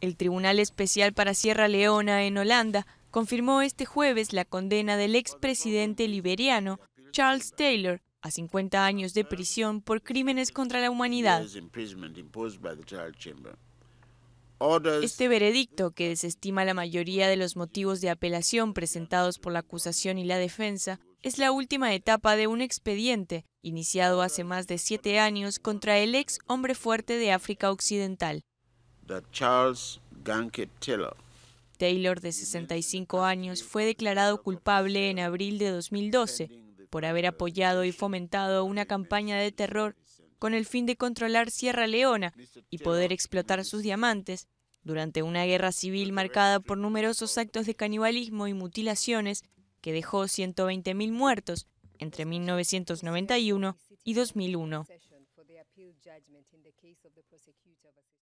El Tribunal Especial para Sierra Leona en Holanda confirmó este jueves la condena del expresidente liberiano Charles Taylor a 50 años de prisión por crímenes contra la humanidad. Este veredicto, que desestima la mayoría de los motivos de apelación presentados por la acusación y la defensa, es la última etapa de un expediente iniciado hace más de siete años contra el ex hombre fuerte de África Occidental. Charles Taylor. Taylor, de 65 años, fue declarado culpable en abril de 2012 por haber apoyado y fomentado una campaña de terror con el fin de controlar Sierra Leona y poder explotar sus diamantes durante una guerra civil marcada por numerosos actos de canibalismo y mutilaciones que dejó 120.000 muertos entre 1991 y 2001.